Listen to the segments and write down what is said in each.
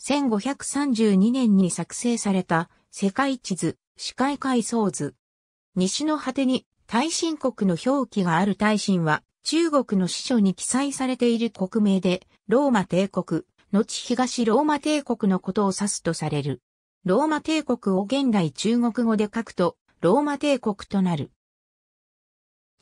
1532年に作成された世界地図、視界階層図。西の果てに大秦国の表記がある大秦は中国の史書に記載されている国名でローマ帝国、後東ローマ帝国のことを指すとされる。ローマ帝国を現代中国語で書くとローマ帝国となる。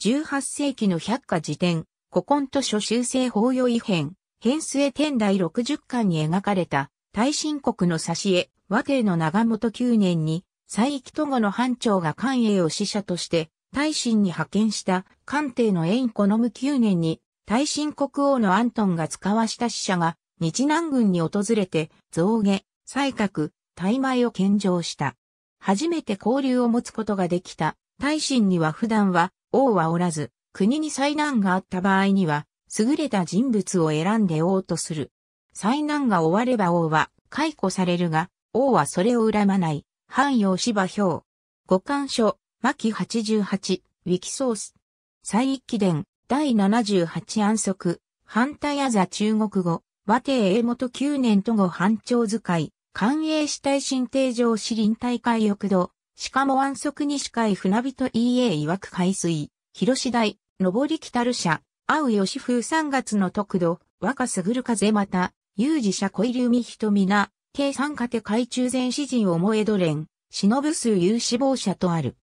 18世紀の百科辞典、古今図書修正法要異変、数へ。天台60巻に描かれた大秦国の挿絵、和帝の長本9年に、西域都後の藩長が関英を使者として、大秦に派遣した官帝の縁好む9年に、大秦国王のアントンが使わした使者が、日南軍に訪れて、象牙、才覚、大米を献上した。初めて交流を持つことができた。大臣には普段は王はおらず、国に災難があった場合には、優れた人物を選んで王とする。災難が終われば王は解雇されるが、王はそれを恨まない。汎用芝表。五感書、巻十八、ウィキソース。最一伝、第七十八安息。反対アザ中国語。和帝英元九年と後反朝使い。官営死体新定上死臨大会翼度。しかも安息西い船人 EA 曰く海水。広次大、上り来たる社。会う吉風三月の特度。若すぐる風また、有事者小入美人皆、計三家手海中前詩人思えどれん、忍ぶ数有死亡者とある。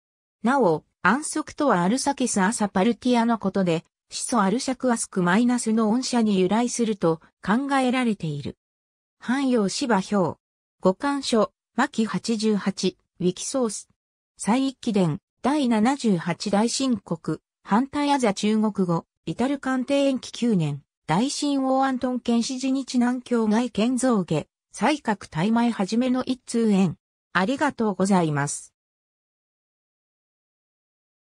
なお、安息とはアルサケスアサパルティアのことで、始祖アルシャクアスクマイナスの恩者に由来すると考えられている。汎用芝表。五感書、巻十八、ウィキソース。最一期伝、第七十八大申告、反対アザ中国語、イタル鑑定延期九年。大神王アントン県指示日南境外建造下、西角大前はじめの一通園。ありがとうございます。